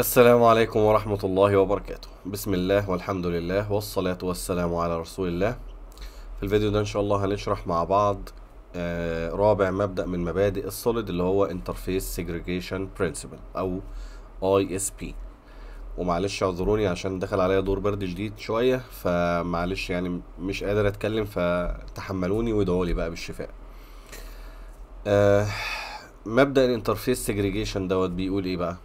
السلام عليكم ورحمة الله وبركاته بسم الله والحمد لله والصلاة والسلام على رسول الله في الفيديو ده ان شاء الله هنشرح مع بعض آه، رابع مبدأ من مبادئ السوليد اللي هو Interface Segregation Principle او ISP ومعلش اعذروني عشان دخل عليا دور برد جديد شوية فمعلش يعني مش قادر اتكلم فتحملوني وادعوا لي بقى بالشفاء آه، مبدأ الانترفيس سيجريجيشن دوت بيقول ايه بقى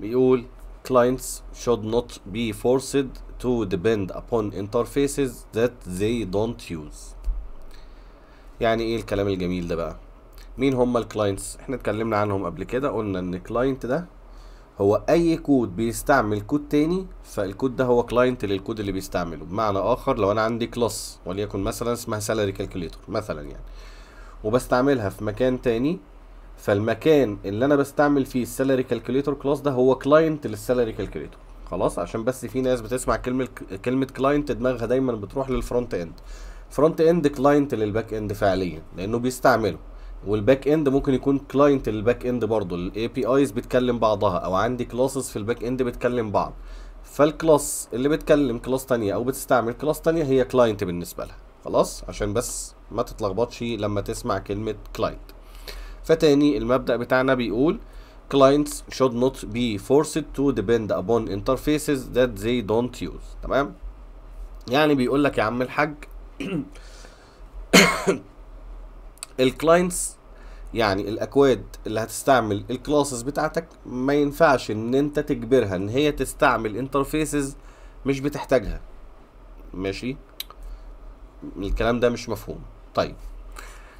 بيقول clients should not be forced to depend upon interfaces that they don't use يعني ايه الكلام الجميل ده بقى مين هم الكلاينتس احنا اتكلمنا عنهم قبل كده قلنا ان كلاينت ده هو اي كود بيستعمل كود تاني فالكود ده هو كلاينت للكود اللي بيستعمله بمعنى اخر لو انا عندي كلاس وليكن مثلا اسمها سالاري كالكوليتور مثلا يعني وبستعملها في مكان تاني فالمكان اللي انا بستعمل فيه السالري كالكوليتور كلاس ده هو كلاينت للسالري كالكوليتور خلاص عشان بس في ناس بتسمع كلمه كلمه كلاينت دماغها دايما بتروح للفرونت اند فرونت اند كلاينت للباك اند فعليا لانه بيستعمله والباك اند ممكن يكون كلاينت للباك اند برضه الاي بي ايز بتكلم بعضها او عندي كلاسز في الباك اند بتكلم بعض فالكلاس اللي بتكلم كلاس تانية او بتستعمل كلاس تانية هي كلاينت بالنسبه لها خلاص عشان بس ما تتلخبطش لما تسمع كلمه كلاينت فتاني المبدأ بتاعنا بيقول clients should not be forced to depend upon interfaces that they don't use تمام يعني بيقول لك يا عم الحاج الكلاينتس يعني الاكواد اللي هتستعمل الكلاسز بتاعتك ما ينفعش ان انت تجبرها ان هي تستعمل انترفيسز مش بتحتاجها ماشي الكلام ده مش مفهوم طيب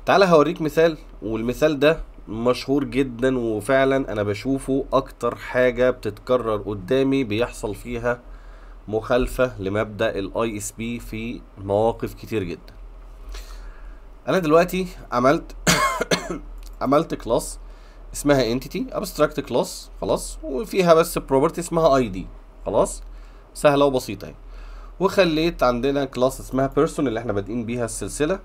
تعالى هوريك مثال والمثال ده مشهور جدا وفعلا انا بشوفه اكتر حاجه بتتكرر قدامي بيحصل فيها مخالفه لمبدا الاي اس بي في مواقف كتير جدا انا دلوقتي عملت عملت كلاس اسمها انتيتي ابستراكت كلاس خلاص وفيها بس بروبرتي اسمها اي دي خلاص سهله وبسيطه اهي يعني. وخليت عندنا كلاس اسمها بيرسون اللي احنا بادئين بيها السلسله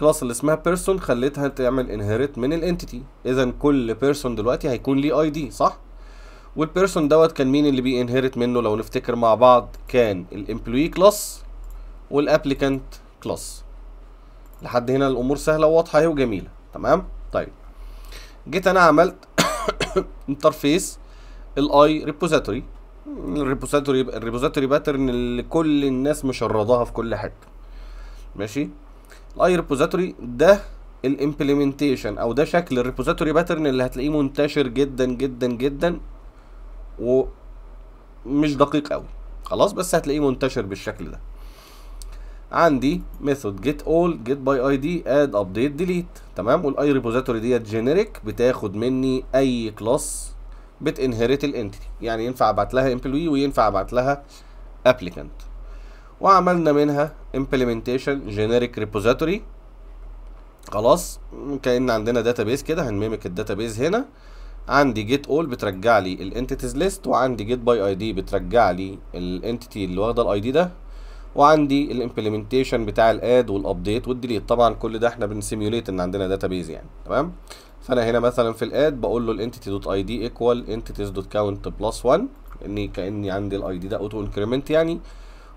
كلاس اللي اسمها بيرسون خليتها تعمل انهيرت من الانتيتي اذا كل بيرسون دلوقتي هيكون ليه اي دي صح والبيرسون دوت كان مين اللي بينهيرت منه لو نفتكر مع بعض كان الامبلوي كلاس والابليكانت كلاس لحد هنا الامور سهله وواضحه اهي وجميله تمام طيب جيت انا عملت انترفيس الاي ريبوزيتوري الريبوزيتوري الريبوزيتوري باترن اللي كل الناس مشرداها في كل حته ماشي الاي ريبوزيتوري ده الامبلمنتيشن او ده شكل الريبوزيتوري باترن اللي هتلاقيه منتشر جدا جدا جدا ومش دقيق قوي خلاص بس هتلاقيه منتشر بالشكل ده عندي ميثود جيت اول جيت باي اي دي اد ابديت ديليت تمام والاي ريبوزيتوري ديت جينيريك بتاخد مني اي كلاس بتنهرت الانتيتي يعني ينفع ابعت لها امبلوي وينفع ابعت لها ابليكانت وعملنا منها implementation generic repository خلاص كأن عندنا database كده هنميمك database هنا عندي جيت اول بترجع لي الانتيتيز ليست وعندي جيت باي اي دي بترجع لي الانتيتي اللي واخده الاي دي ده وعندي الامبلمنتيشن بتاع الاد والابديت والديليت طبعا كل ده احنا بنسيميوليت ان عندنا داتابيز يعني تمام فانا هنا مثلا في الاد بقول له الانتيتي دوت اي دي ايكوال انتيتيز دوت كاونت بلس 1 اني كاني عندي الاي دي ده اوتو انكريمنت يعني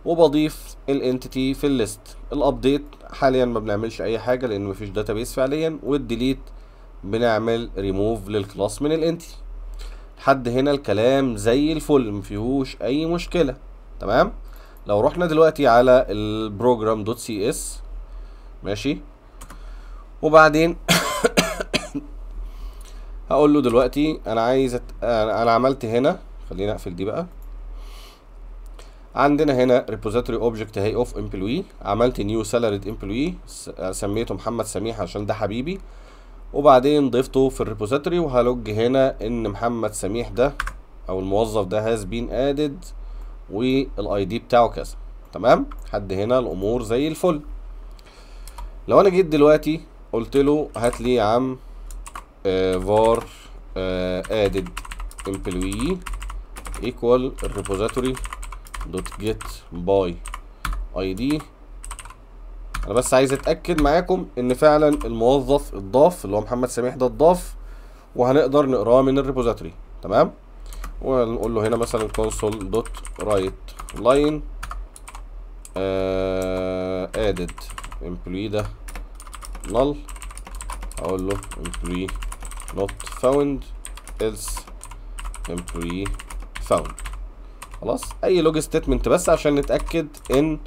وبضيف الانتيتي في الليست الابديت حاليا ما بنعملش اي حاجه لان مفيش داتابيس فعليا والديليت بنعمل ريموف للكلاس من الانتي لحد هنا الكلام زي الفل مفيهوش اي مشكله تمام لو رحنا دلوقتي على البروجرام دوت سي اس ماشي وبعدين هقول له دلوقتي انا عايز أت... انا عملت هنا خليني اقفل دي بقى عندنا هنا ريبوزيتوري اوبجكت هي اوف امبلوي عملت نيو سالاريد امبلوي سميته محمد سميح عشان ده حبيبي وبعدين ضفته في الريبوزيتوري وهلوج هنا ان محمد سميح ده او الموظف ده هاز بين ادد والاي دي بتاعه كذا تمام حد هنا الامور زي الفل لو انا جيت دلوقتي قلت له هات لي يا عم آه، var ادد امبلوي ايكوال الريبوزيتوري دوت جيت باي اي دي انا بس عايز اتاكد معاكم ان فعلا الموظف الضاف اللي هو محمد سميح ده الضاف وهنقدر نقراه من الريبوزيتوري تمام ونقول له هنا مثلا كونسول دوت رايت لاين ادد امبلوي ده نل اقول له employee not found else employee found خلاص اي لوج ستيتمنت بس عشان نتاكد ان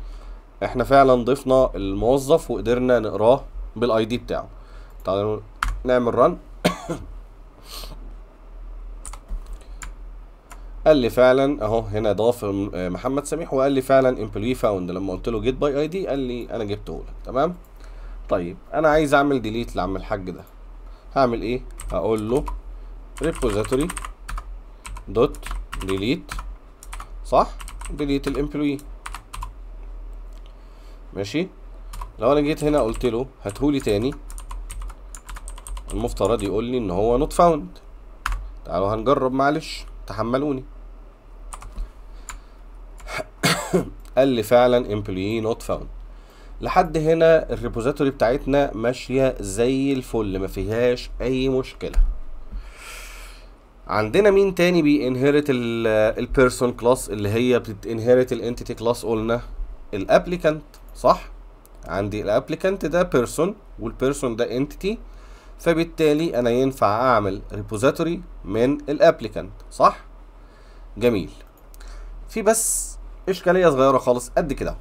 احنا فعلا ضفنا الموظف وقدرنا نقراه بالاي دي بتاعه تعالوا نعمل رن قال لي فعلا اهو هنا ضاف محمد سميح وقال لي فعلا امبلوي فاوند لما قلت له جيت باي اي دي قال لي انا جبته لك تمام طيب انا عايز اعمل ديليت لعم الحاج ده هعمل ايه هقول له ريبوزيتوري دوت ديليت صح ديليت الامبلوي ماشي لو انا جيت هنا قلت له هاتهولي تاني المفترض يقول لي ان هو نوت فاوند تعالوا هنجرب معلش تحملوني قال لي فعلا امبلوي نوت فاوند لحد هنا الريبوزيتوري بتاعتنا ماشيه زي الفل ما فيهاش اي مشكله عندنا مين تاني بينهرت البيرسون كلاس اللي هي بتنهرت الانتيتي كلاس قلنا الابليكانت صح عندي الابليكانت ده بيرسون والبيرسون ده انتيتي فبالتالي انا ينفع اعمل ريبوزيتوري من الابليكانت صح جميل في بس اشكاليه صغيره خالص قد كده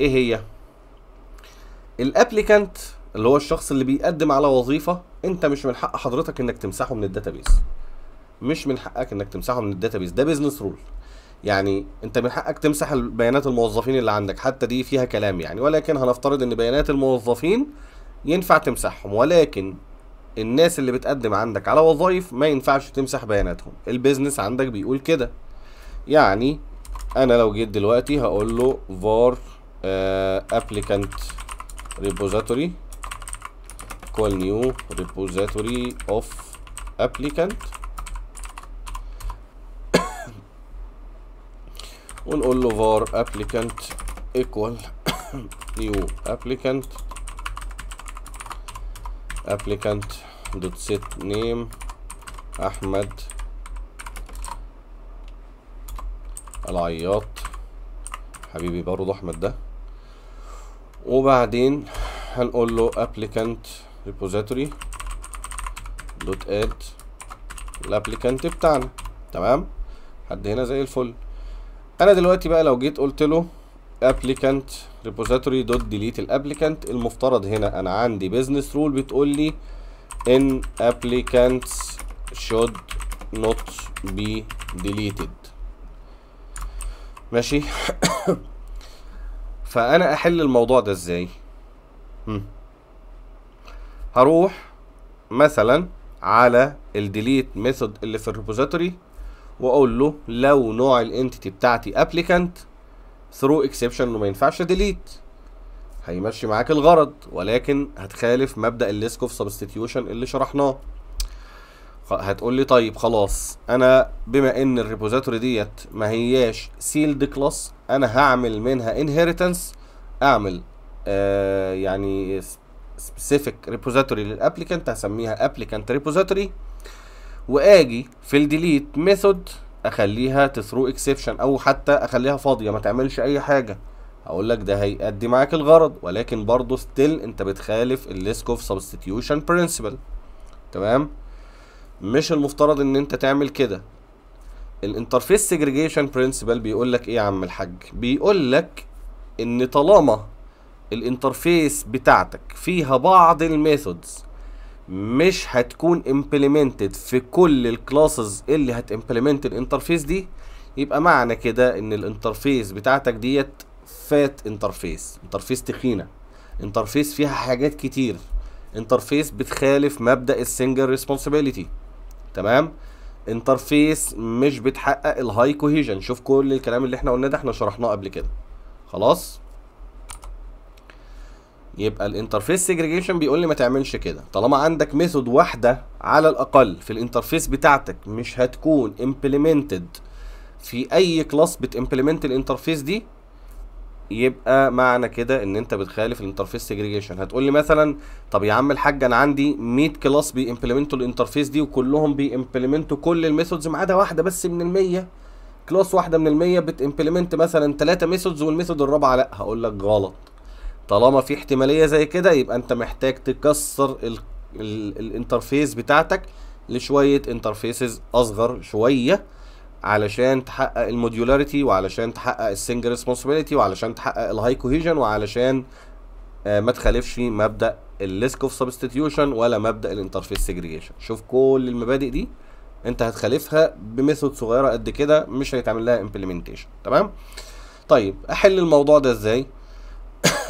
ايه هي الابليكانت اللي هو الشخص اللي بيقدم على وظيفه انت مش من حق حضرتك انك تمسحه من الداتابيس مش من حقك انك تمسحه من الداتابيز ده بيزنس رول يعني انت من حقك تمسح بيانات الموظفين اللي عندك حتى دي فيها كلام يعني ولكن هنفترض ان بيانات الموظفين ينفع تمسحهم ولكن الناس اللي بتقدم عندك على وظائف ما ينفعش تمسح بياناتهم البيزنس عندك بيقول كده يعني انا لو جيت دلوقتي هقول له var آه، applicant repository call new repository of applicant ونقول له var applicant equal new applicant applicant dot set name احمد العياط حبيبي برضه احمد ده وبعدين هنقول له applicant repository dot add الابليكانت بتاعنا تمام حد هنا زي الفل انا دلوقتي بقى لو جيت قلت له applicant repository dot delete applicant المفترض هنا انا عندي business rule بتقول لي ان applicants should not be deleted ماشي فانا احل الموضوع ده ازاي هروح مثلا على الديليت ميثود اللي في الريبوزيتوري واقول له لو نوع الانتيتي بتاعتي ابليكانت ثرو اكسبشن انه ما ينفعش ديليت هيمشي معاك الغرض ولكن هتخالف مبدا الليسك اوف سبستيتيوشن اللي شرحناه هتقول لي طيب خلاص انا بما ان الريبوزيتوري ديت ما هياش سيلد كلاس انا هعمل منها انهيرتنس اعمل آه يعني سبيسيفيك ريبوزيتوري للابليكانت هسميها ابليكانت ريبوزيتوري واجي في الديليت ميثود اخليها تثرو اكسبشن او حتى اخليها فاضيه ما تعملش اي حاجه هقول لك ده هيأدي معاك الغرض ولكن برضه ستيل انت بتخالف الليسك اوف سبستيتيوشن برنسبل تمام مش المفترض ان انت تعمل كده الانترفيس سيجريجيشن برنسبل بيقول لك ايه يا عم الحاج بيقول لك ان طالما الانترفيس بتاعتك فيها بعض الميثودز مش هتكون implemented في كل الكلاسز اللي هتimplement الانترفيس دي يبقى معنى كده ان الانترفيس بتاعتك ديت فات انترفيس انترفيس تخينه انترفيس فيها حاجات كتير انترفيس بتخالف مبدا السنجل ريسبونسبيلتي تمام انترفيس مش بتحقق الهاي كوهيجن شوف كل الكلام اللي احنا قلناه ده احنا شرحناه قبل كده خلاص يبقى الانترفيس سيجريجيشن بيقول لي ما تعملش كده طالما عندك ميثود واحده على الاقل في الانترفيس بتاعتك مش هتكون امبلمنتد في اي كلاس بتمبلمنت الانترفيس دي يبقى معنى كده ان انت بتخالف الانترفيس سيجريجيشن هتقول لي مثلا طب يا عم الحاج انا عندي 100 كلاس بيمبلمنتوا الانترفيس دي وكلهم بيمبلمنتوا كل الميثودز ما عدا واحده بس من ال100 كلاس واحده من ال100 بتمبلمنت مثلا 3 ميثودز والميثود الرابعه لا هقول لك غلط طالما في احتماليه زي كده يبقى انت محتاج تكسر ال ال الانترفيس بتاعتك لشويه انترفيسز اصغر شويه علشان تحقق الموديولاريتي وعلشان تحقق السنجل ريسبونسبيلتي وعلشان تحقق الهاي كوهيجن وعلشان آه، ما تخالفش مبدا الليسك اوف سبستيتيوشن ولا مبدا الانترفيس سيجريجيشن شوف كل المبادئ دي انت هتخالفها بميثود صغيره قد كده مش هيتعمل لها امبلمنتيشن تمام طيب احل الموضوع ده ازاي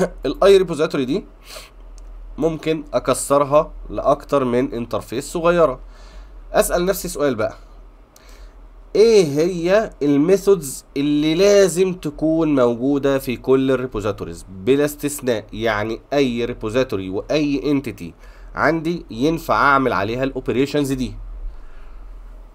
الاي ريبوزيتوري دي ممكن اكسرها لاكتر من انترفيس صغيره اسال نفسي سؤال بقى ايه هي الميثودز اللي لازم تكون موجوده في كل الريبوزيتوريز بلا استثناء يعني اي ريبوزيتوري واي انتيتي عندي ينفع اعمل عليها الاوبريشنز دي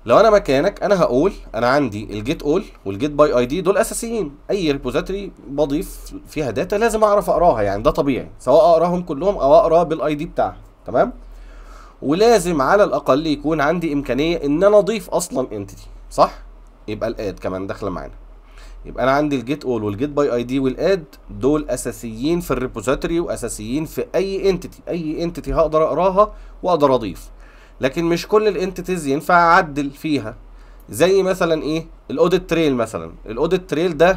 لو انا مكانك انا هقول انا عندي الجيت اول والجيت باي اي دي دول اساسيين اي ريبوزيتوري بضيف فيها داتا لازم اعرف اقراها يعني ده طبيعي سواء اقراهم كلهم او اقرا بالاي دي بتاعها تمام ولازم على الاقل يكون عندي امكانيه ان انا اضيف اصلا انتيتي صح يبقى الاد كمان داخله معانا يبقى انا عندي الجيت اول والجيت باي اي دي والاد دول اساسيين في الريبوزيتوري واساسيين في اي انتيتي اي انتيتي هقدر اقراها واقدر اضيف لكن مش كل الانتيتيز ينفع اعدل فيها زي مثلا ايه الاوديت تريل مثلا الاوديت تريل ده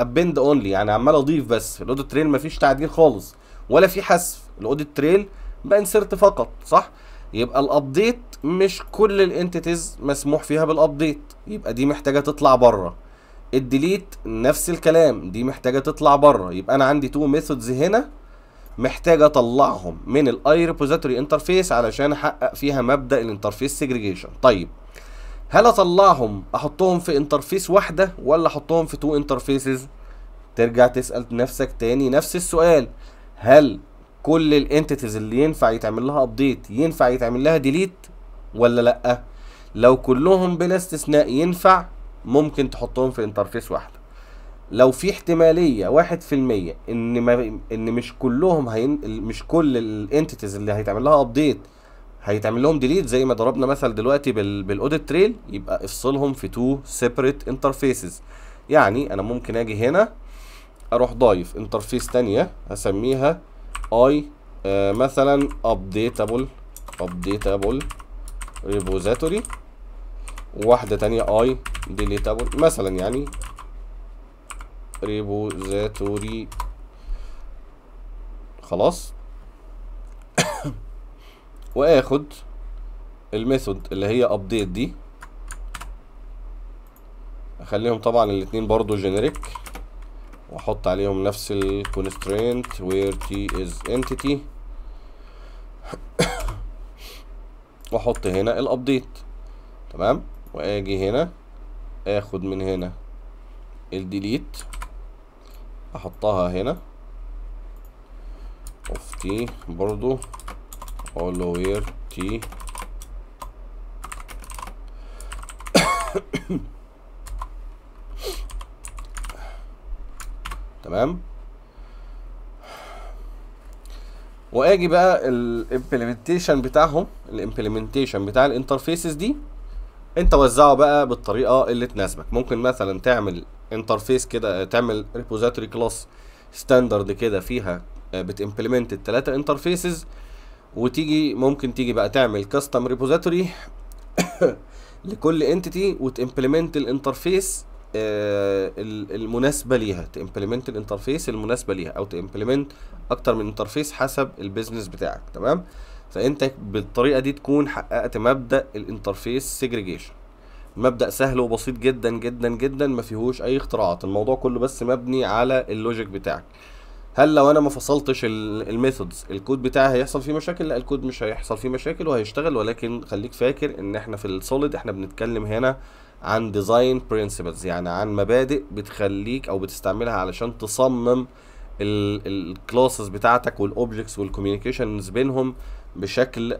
ابند آه، اونلي يعني عمال اضيف بس الاوديت تريل مفيش تعديل خالص ولا في حذف الاوديت تريل بانسرت فقط صح يبقى الابديت مش كل الانتيتيز مسموح فيها بالابديت يبقى دي محتاجه تطلع بره الديليت نفس الكلام دي محتاجه تطلع بره يبقى انا عندي تو ميثودز هنا محتاج اطلعهم من الاي ريبوزيتوري انترفيس علشان احقق فيها مبدا الانترفيس سيجريجيشن طيب هل اطلعهم احطهم في انترفيس واحده ولا احطهم في تو انترفيسز ترجع تسال نفسك تاني نفس السؤال هل كل الانتيتيز اللي ينفع يتعمل لها ابديت ينفع يتعمل لها ديليت ولا لا لو كلهم بلا استثناء ينفع ممكن تحطهم في انترفيس واحده لو في احتماليه واحد في المية ان ما ان مش كلهم هين مش كل الانتيتيز اللي هيتعمل لها ابديت هيتعمل لهم ديليت زي ما ضربنا مثل دلوقتي بال بالاوديت تريل يبقى افصلهم في تو سيبريت انترفيسز يعني انا ممكن اجي هنا اروح ضايف انترفيس تانية اسميها اي آه مثلا ابديتابل ابديتابل ريبوزيتوري وواحدة تانية اي ديليتابل مثلا يعني ريبوزاتوري خلاص واخد الميثود اللي هي ابديت دي اخليهم طبعا الاتنين برضو جينيريك واحط عليهم نفس الكونسترينت وير تي از انتيتي واحط هنا الابديت تمام واجي هنا اخد من هنا الديليت احطها هنا اوف تي برضو اول وير تي تمام واجي بقى الامبلمنتيشن بتاعهم الامبلمنتيشن بتاع الانترفيسز دي انت وزعه بقى بالطريقه اللي تناسبك ممكن مثلا تعمل انترفيس كده آه، تعمل ريبوزيتوري كلاس ستاندرد كده فيها آه، بتمبلمنت التلاتة انترفيسز وتيجي ممكن تيجي بقى تعمل كاستم ريبوزيتوري لكل انتيتي وتمبلمنت الانترفيس آه، المناسبه ليها تمبلمنت الانترفيس المناسبه ليها او تمبلمنت اكتر من انترفيس حسب البيزنس بتاعك تمام فانت بالطريقه دي تكون حققت مبدا الانترفيس سيجريجيشن مبدا سهل وبسيط جدا جدا جدا ما فيهوش اي اختراعات الموضوع كله بس مبني على اللوجيك بتاعك هل لو انا ما فصلتش الميثودز الكود بتاعي هيحصل فيه مشاكل لا الكود مش هيحصل فيه مشاكل وهيشتغل ولكن خليك فاكر ان احنا في السوليد احنا بنتكلم هنا عن ديزاين برنسبلز يعني عن مبادئ بتخليك او بتستعملها علشان تصمم الكلاسز بتاعتك والاوبجكتس والكوميونيكيشنز بينهم بشكل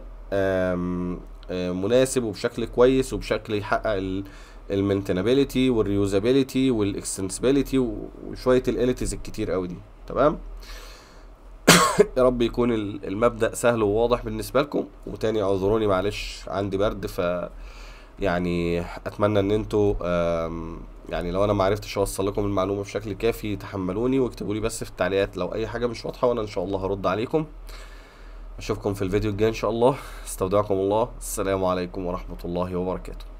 آه، مناسب وبشكل كويس وبشكل يحقق المينتنابيلتي والريوزابيلتي والاكستنسبيلتي وشويه الاليتيز الكتير قوي دي تمام يا رب يكون المبدا سهل وواضح بالنسبه لكم وتاني اعذروني معلش عندي برد ف يعني اتمنى ان انتوا يعني لو انا ما عرفتش اوصل لكم المعلومه بشكل كافي تحملوني واكتبوا لي بس في التعليقات لو اي حاجه مش واضحه وانا ان شاء الله هرد عليكم اشوفكم في الفيديو الجاي ان شاء الله استودعكم الله السلام عليكم ورحمه الله وبركاته